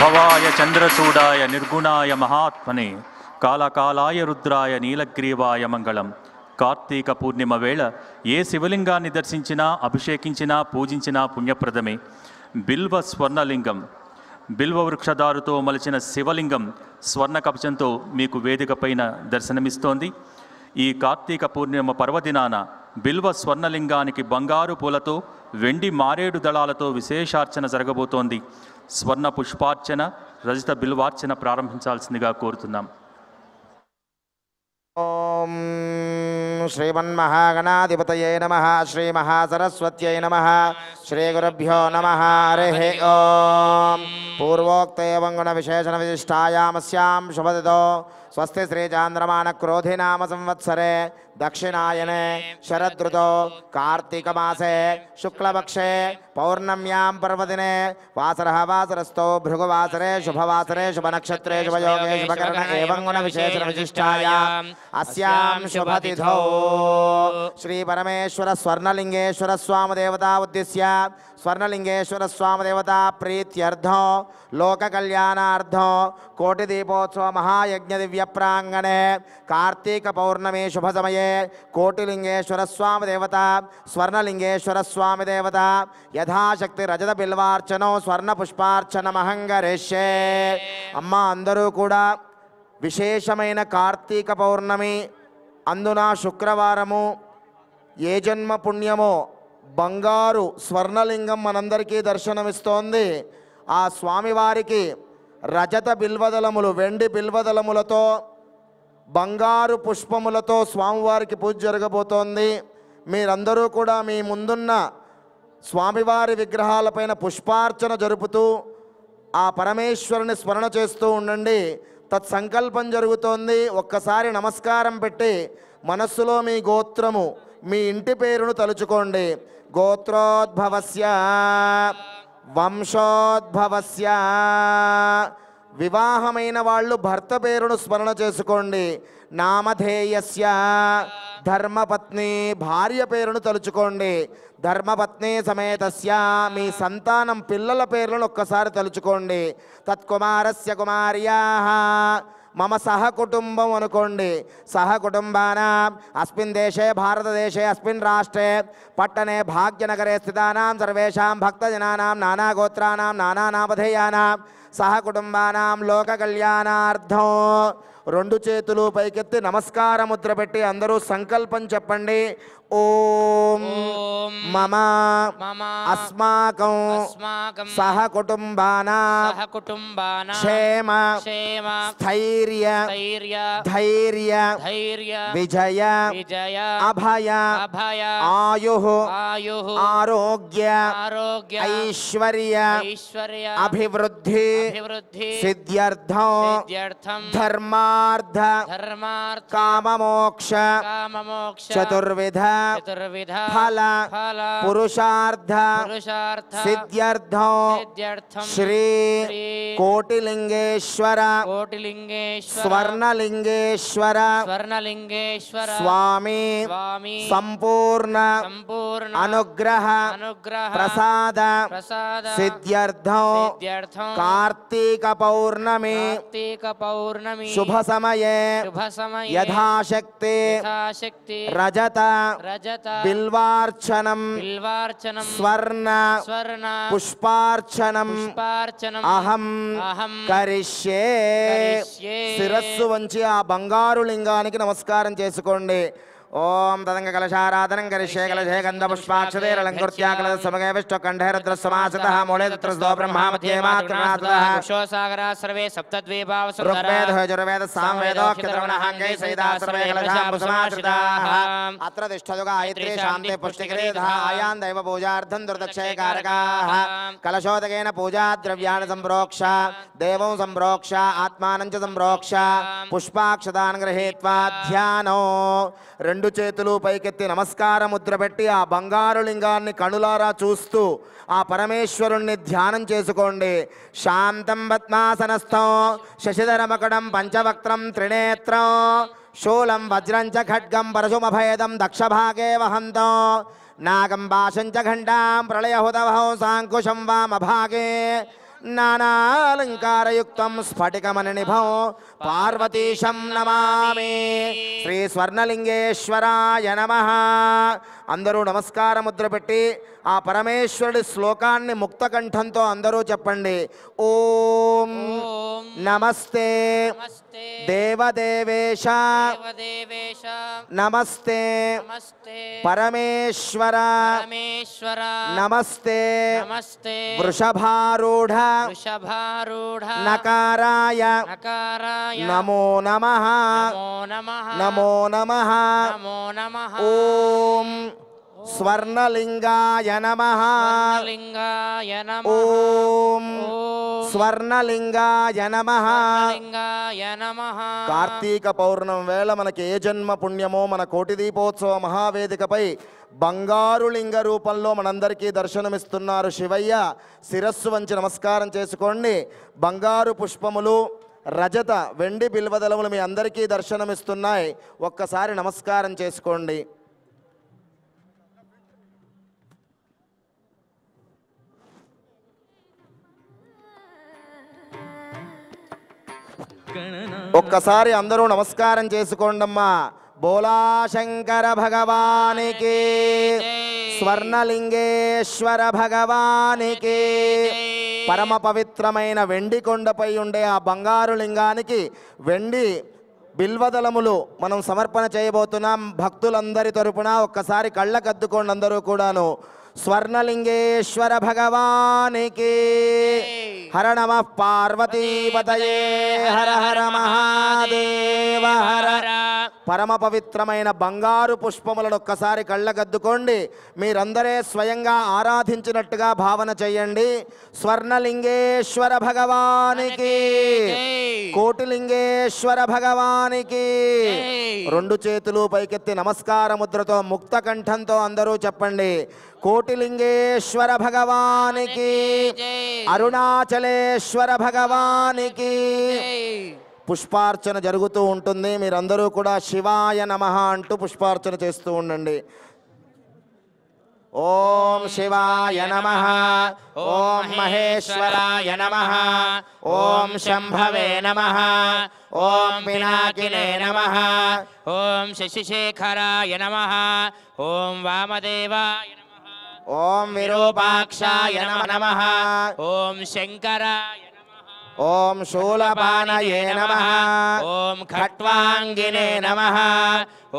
భవాయ చంద్రచూడాయ నిర్గుణాయ మహాత్మనే కాలకాలాయ రుద్రాయ నీలగ్రీవాయ మంగళం కార్తీక పూర్ణిమ వేళ ఏ శివలింగాన్ని దర్శించినా అభిషేకించినా పూజించినా పుణ్యప్రదమే బిల్వ స్వర్ణలింగం బిల్వ వృక్షదారుతో మలిచిన శివలింగం స్వర్ణ కవచంతో మీకు వేదికపైన దర్శనమిస్తోంది ఈ కార్తీక పూర్ణిమ పర్వదినాన బిల్వ స్వర్ణలింగానికి బంగారు పూలతో వెండి మారేడు దళాలతో విశేషార్చన జరగబోతోంది స్వర్ణ పుష్పార్చన రజిత బిల్వార్చన ప్రారంభించాల్సిందిగా కోరుతున్నాం ఓం శ్రీమన్మహాగణాధిపతయే నమ శ్రీమహాసరస్వత్యై నమ శ్రీగురుభ్యో నమ హరిः ఓ పూర్వోక్త గుణ విశేషణ విశిష్టాయామస్యాం శుభదితో स्वस्ति श्रीचान्द्रमानक्रोधिनाम संवत्सरे दक्षिणायने शरदृतौ कार्तिकमासे शुक्लपक्षे पौर्णम्यां पर्वदिने वासरः वासरस्थौ भृगुवासरे शुभवासरे शुभ नक्षत्रे शुभनक्षत्रे शुभयोगे शुभकर्ण एवं गुण विशेष गुणविशेषविशिष्टायां अस्यां शुभ तिथौ श्री शुभतिथौ श्रीपरमेश्वर स्वर्णलिङ्गेश्वर स्वामदेवता उद्दिश्य स्वर्णलिङ्गेश्वर स्वामदेवता प्रीत्यर्थो लोककल्याणार्थो कोटिदीपोत्सव महायज्ञ दिव्य ప్రాంగణే కార్తీక పౌర్ణమి శుభ సమయే కోటిలింగేశ్వర స్వామి దేవత స్వర్ణలింగేశ్వర స్వామి దేవత యథాశక్తి రజత బిల్వార్చనం స్వర్ణ పుష్పార్చన మహంగరేషే అమ్మ అందరూ కూడా విశేషమైన కార్తీక పౌర్ణమి అందున శుక్రవారము ఏ జన్మ పుణ్యమో బంగారు స్వర్ణలింగం మనందరికీ దర్శనమిస్తోంది ఆ స్వామివారికి రజత బిల్వదలములు వెండి బిల్వదలములతో బంగారు పుష్పములతో స్వామివారికి పూజ జరగబోతోంది మీరందరూ కూడా మీ ముందున్న స్వామివారి విగ్రహాలపైన పుష్పార్చన జరుపుతూ ఆ పరమేశ్వరుని స్మరణ చేస్తూ ఉండండి తత్సంకల్పం జరుగుతోంది ఒక్కసారి నమస్కారం పెట్టి మనస్సులో మీ గోత్రము మీ ఇంటి పేరును తలుచుకోండి గోత్రోద్భవస్యా వంశోద్భవస్య వివాహమైన వాళ్ళు భర్త పేరును స్మరణ చేసుకోండి నామధేయస్య ధర్మపత్ని భార్య పేరును తలుచుకోండి ధర్మపత్ని సమేతస్య మీ సంతానం పిల్లల పేర్లను ఒక్కసారి తలుచుకోండి తత్కుమారస్య కుమార్యా మమ సహ కుటుంబం అనుకోండి సహ కుటుంబానాం అస్మిన్ దేశే భారతదేశే అస్మిన్ రాష్ట్రే పట్టణే భాగ్యనగరే స్థితానాం సర్వేషాం భక్తజనానాం నానాగోత్రానాం నానానామధేయానాం సహ కుటుంబానాం లోక కళ్యాణార్థం రెండు చేతులు పైకెత్తి నమస్కార ముద్ర పెట్టి అందరూ సంకల్పం చెప్పండి ॐ मम अस्माकं सह कुटुम्बानां क्षेम स्थैर्य धैर्य विजय अभय आयु आरोग्य ऐश्वर्य अभिवृद्धि सिद्ध्यर्थं धर्मार्थ मोक्ष चतुर्विध चतुर्विध फल पुरुषार्थ सिद्ध्यर्थ श्री कोटिलिंगेश्वर कोटिलिंगेश्वर स्वर्णलिंगेश्वर स्वर्णलिंगेश्वर स्वामी संपूर्ण संपूर्ण अनुग्रह अनुग्रह प्रसाद प्रसाद सिद्ध्यर्थो पौर्णमी पौर्णमी शुभ समये शुभ समये यथाशक्ति यथाशक्ति रजत బిల్వార్చనం బిల్వార్చనం స్వర్ణ స్వర్ణ పుష్పార్చనం పుష్పార్చనం అహం అహం కరిష్యే శిరస్సు వంచి ఆ బంగారు లింగానికి నమస్కారం చేసుకోండి ओम तदंग कलशाराधन करिष्ये कलशे गन्धपुष्पाक्षते अलङ्कृत्या कलशसमगे समासतः मूले तत्र ब्रह्मा मध्ये मात्रनाथः शोसागरा सर्वे सप्तद्वीपावसुन्दरा ऋग्वेद यजुर्वेद सामवेद क्षत्रवणहाङ्गै सहिता सर्वे कलशा कलशाम्बुसमाश्रिताः अत्र तिष्ठजुग आयत्रे शान्ते पुष्टिकरे धायान् दैव पूजार्थं दुर्दक्षय कारकाः कलशोदकेन पूजा द्रव्याणि सम्प्रोक्ष देवं सम्प्रोक्ष आत्मानं च सम्प्रोक्ष पुष्पाक्षदान गृहीत्वा ध्यानो रण्डु రెండు చేతులు పైకెత్తి నమస్కార ముద్ర పెట్టి ఆ బంగారు లింగాన్ని కణులారా చూస్తూ ఆ పరమేశ్వరుణ్ణి ధ్యానం చేసుకోండి శాంతం పద్మాసనస్థం మకడం పంచవక్త్రం త్రినేత్రం శూలం వజ్రం చ ఖడ్గం పరశుమభేదం దక్షభాగే వహంతం నాగం భాషం చ ఘంటాం ప్రళయహుదవహం సాంకుశం వామభాగే నానాలంకారయుక్తం స్ఫటికమని నిభం పార్వతీశం నమామి శ్రీ స్వర్ణలింగేశ్వరాయ నమ అందరూ నమస్కార ముద్ర పెట్టి ఆ పరమేశ్వరుడి శ్లోకాన్ని ముక్తకంఠంతో అందరూ చెప్పండి ఓం नमस्ते देवदेवेश नमस्ते परमेश्वर नमस्ते वृषभारूढ़ नकाराय नमो नमः नमो नमः ओम स्वर्णलिंगाय नमः ओम। స్వర్ణలింగాయ నమ లింగాయ నమ కార్తీక పౌర్ణం వేళ మనకి ఏ జన్మ పుణ్యమో మన కోటి దీపోత్సవ మహావేదికపై బంగారు లింగ రూపంలో మనందరికీ దర్శనమిస్తున్నారు శివయ్య శిరస్సు వంచి నమస్కారం చేసుకోండి బంగారు పుష్పములు రజత వెండి బిల్వదలములు మీ అందరికీ దర్శనమిస్తున్నాయి ఒక్కసారి నమస్కారం చేసుకోండి ఒక్కసారి అందరూ నమస్కారం చేసుకోండమ్మా బోలాశంకర భగవానికి స్వర్ణలింగేశ్వర భగవానికి పరమ పవిత్రమైన వెండి కొండపై ఉండే ఆ బంగారు లింగానికి వెండి బిల్వదలములు మనం సమర్పణ చేయబోతున్నాం భక్తులందరి తరపున ఒక్కసారి కళ్ళకద్దుకోండి అందరూ కూడాను స్వర్ణలింగేశ్వర భగవానికి హర నమ పార్వతీపతయే హర హర మహాదేవ హర పరమ పవిత్రమైన బంగారు పుష్పములను ఒక్కసారి కళ్ళగద్దుకోండి మీరందరే స్వయంగా ఆరాధించినట్టుగా భావన చేయండి స్వర్ణలింగేశ్వర భగవానికి కోటిలింగేశ్వర భగవానికి రెండు చేతులు పైకెత్తి నమస్కార ముద్రతో ముక్త కంఠంతో అందరూ చెప్పండి కోటిలింగేశ్వర భగవానికి అరుణాచలేశ్వర భగవానికి పుష్పార్చన జరుగుతూ ఉంటుంది మీరందరూ కూడా శివాయ నమ అంటూ పుష్పార్చన చేస్తూ ఉండండి ॐ शिवाय नमः ॐ महेश्वराय नमः ॐ शंभवे नमः ॐ पिनाकिने नमः ॐ शशिशेखराय नमः ॐ वामदेवाय नमः ॐ विरूपाक्षाय नमः ॐ शङ्कराय ॐ शूलपानये नमः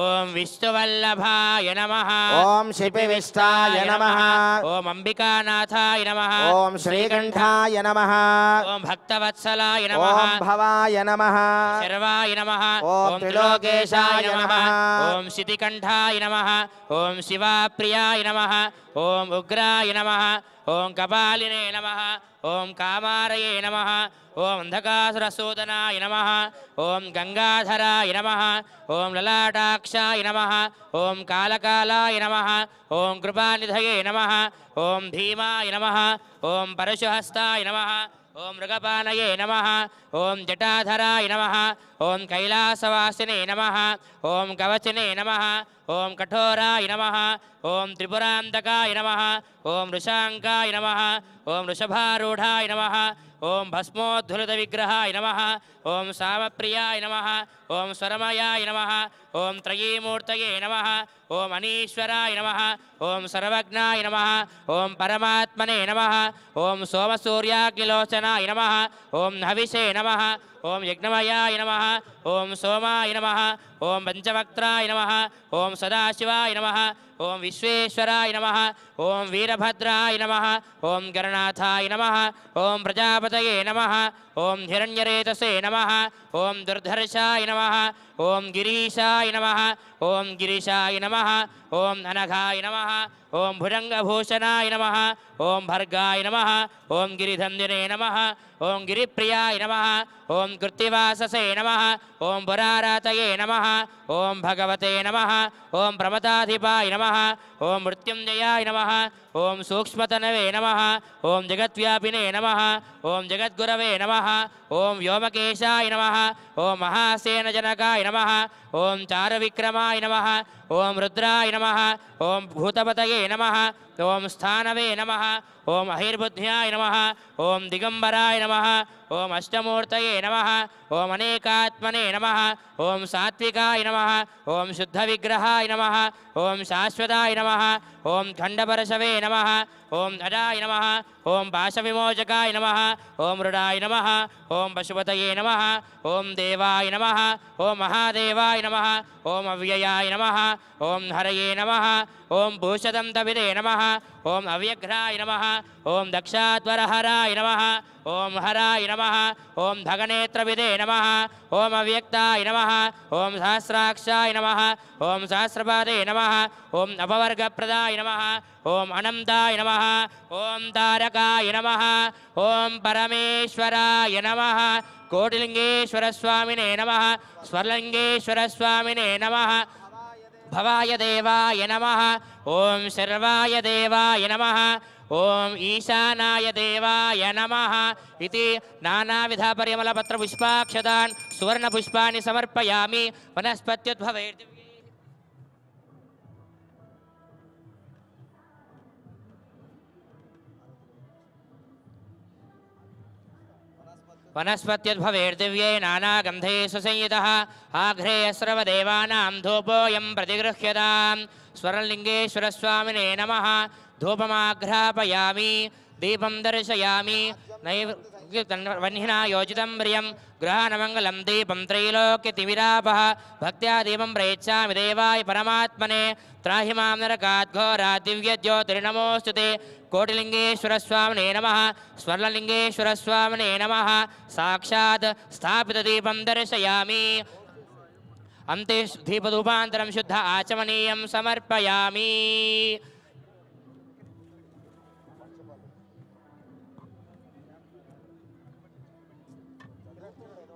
ॐ विष्णुवल्लभाय नमः ॐ शिपिविष्टाय नमः ॐ अम्बिकानाथाय नमः ॐ श्रीकण्ठाय नमः ॐ भक्तवत्सलाय नमः ॐ भवाय नमः शर्वाय नमः ॐ त्रिलोकेशाय नमः ॐ शितिकण्ठाय नमः ॐ शिवाप्रियाय नमः ॐ उग्राय नमः ओं कपालिने नम ओं कामारये नम ओं अन्धकासुरसूदनाय नम ओं गंगाधराय नम ओं ललाटाक्षाय नम ओं कालकालाय नम ओं कृपाध नम ओं भीमाय नम ओं परशुहस्ताय नम ओम मृगपालये नम ओं जटाधराय नम ओं कैलासवासिने नम ओं कवचने नम ओं कठोराय नम ओं त्रिपुरांधकाय नम ओं ऋषाकाय नम ओं ऋषभारूढाय नम ओं ओम विग्रहाय नम ओं सामप्रियाय नम ओम स्वरमयाय नमः ओम त्रयीमूर्तये नमः ओम अनीश्वराय नमः ओम सर्वज्ञाय नमः ओम परमात्मने नमः ओम सोमसूर्याग्निलोचनाय नमः ओम हविषे नमः ओम यज्ञमयाय नमः ओम सोमाय नमः ओम पंचवक्त्राय नमः ओम सदाशिवाय नमः ओम विश्वेश्वराय नमः ओम वीरभद्राय नमः ओम गणनाथाय नमः ओम प्रजापतये नमः ओम हिरण्यरेतसे नमः ओम दुर्धर्षाय नमः नमः ओम् गिरीशाय नमः ओम् गिरीशाय नमः ओम अनघाय नम ओं भुजंगभूषणाय नम ओं भर्गाय नम ओं गिरीधंदिने नम ओं गिरीप्रियाय नम ओं कृत्तिवाससे नम ओं बुरारात नम ओं भगवते नम ओं प्रमताधिपाय नम ओं मृत्युंजयाय नम ओं सूक्ष्मतनवे नम ओं जगद्व्यापिने नम ओं जगद्गुरव नम ओं व्योमकेशाय नम ओं महासेनजनकाय नम ओं चारविक्रमाय नम ओं रुद्राय नम नमः ॐ भूतपतये नमः ॐ स्थानवे नम ओं अहिर्बुद्ध्याय नम ओं दिगंबराय नम ओम अष्टमूर्त नम ओम अनेकात्मने नम ओम सात्विकाय नम ओम शुद्ध विग्रहाय नम ओम शाश्वताय नम ओम खंडपरशवे नम ओम धजाय नम ओम पाश विमोचकाय नम ओम मृढ़ाय नम ओम पशुपत नम ओम देवाय नम ओम महादेवाय नम ओम अव्ययाय नम ओम हरये नम ओम भूषदम नम ओम अव्यघ्राय नम ओम दक्षात्वरहराय नम ओम हराय नम ओं धगनेत्रविदे नम ओम अव्यक्ताय नम ओं सहस्राक्षाय नम ओं सहस्रपादे नमः ओम अपवर्गप्रदाय नम ओं अनन्ताय नम ओं तारकाय नम ओं परमेश्वराय नम कोटिलिङ्गेश्वरस्वामिने नमः स्वर्लिङ्गेश्वरस्वामिने नमः भवाय देवाय नम ओं शर्वाय देवाय नमः ओम ईशानाय देवाय नमः इति नाना विधा परिमल पत्र पुष्पाक्षदान सुवर्ण सुवर्णपुष्पाणि समर्पयामि वनस्पत्युद्भवेर् वनस्पत्युद्भवेर्दिव्ये नानागन्धे सुसंयुतः आघ्रे अस्रवदेवानां धूपोऽयं प्रतिगृह्यताम् स्वरलिंगेश्वर स्वामिने नमः धूपमाघ्रापयामी दीपं दर्शयामी वह्निना योजितं प्रियं ग्रहणमङ्गलं दीपं त्रैलोक्यतिविरापः भक्त्या दीपं प्रयच्छामि देवाय परमात्मने त्राहि मां नरकाद्घोरा दिव्यज्योतिर्नमोऽस्तु ते कोटिलिङ्गेश्वरस्वामिने नमः स्वर्णलिङ्गेश्वरस्वामिने नमः साक्षात् स्थापितदीपं दर्शयामि अन्ते दीपधूपान्तरं शुद्ध आचमनीय समर्पयामि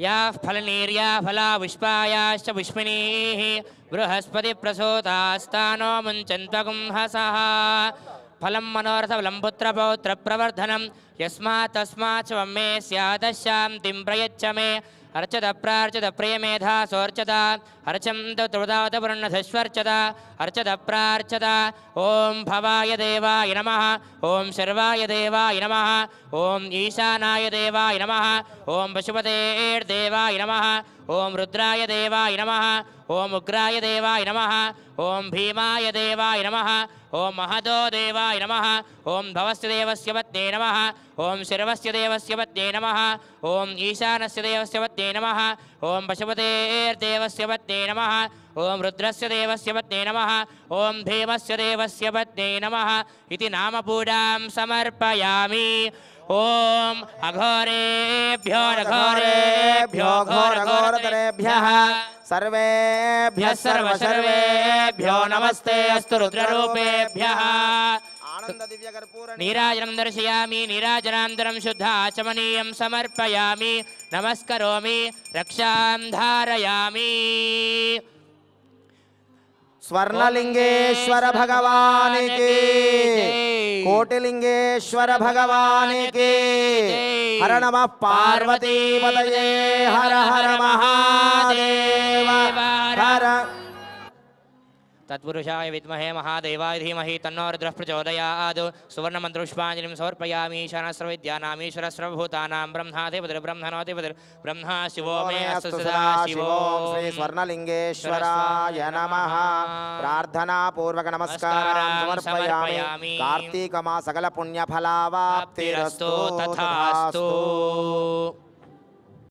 या फलनीर्या फला पुष्पायाश्च पुष्मिणीः बृहस्पतिप्रसूतास्तानो मुञ्चन्त्वगुंहसः फलं मनोरथलम्बुत्रभौत्रप्रवर्धनं यस्मात्तस्माच्छं मे स्यात् श्यां तिम्प्रयच्छ मे हर्चदप्रार्चदप्रियमेधा सोर्चदा हर्चन्दत्रुदातपूर्णधस्वर्चदा अर्चदप्रार्चदा ॐ भवाय देवाय नमः ॐ शर्वाय देवाय नमः ॐशानाय देवाय नमः ॐ पशुपतेर्देवाय नमः ॐ रुद्राय देवाय नमः ॐ उग्राय देवाय नमः ॐ भीमाय देवाय नमः ओम महतो देवाय नमः ओम भवस्य देवस्य पत्ने नमः ओम शर्वस्य देवस्य पत्ने नमः ओम ईशानस्य देवस्य पत्ने नमः ओम पशुपतेर्देवस्य पत्ने नमः ओम रुद्रस्य देवस्य पत्ने नमः ओम भीमस्य देवस्य पत्ने नमः इति नामपूजां समर्पयामि ओम अघोरे भ्योर घोरे घोर ॐ अघोरेभ्यो घोरेभ्यो सर्वे भ्या सर्व सर्वे भ्यो नमस्ते अस्तु रुद्ररूपेभ्यः निराजनं दर्शयामि नीराजनान्तरं शुद्धा आचमनीयं समर्पयामि नमस्कारोमि रक्षां धारयामि स्वर्णलिंगेश्वर भगवान के कोटिलिंगेश्वर भगवान के हर नम पार्वती पदये हर हर महादेव हर तत्पुरुषाय विद्महे महादेवाय धीमहि तन्नोरुद्रः प्रचोदयात् सुवर्णमन्त्रुष्पाञ्जलिं समर्पयामि ईशानस्रविद्यानामीश्वरस्रवभूतानां ब्रह्मा शिवो मे अस्तु सदा शिवो श्रीस्वर्णलिङ्गेश्वराय नमः प्रार्थनापूर्वकनमस्कारां समर्पयामि कार्तीकमा सकलपुण्यफलावाप्तिरस्तु तथास्तु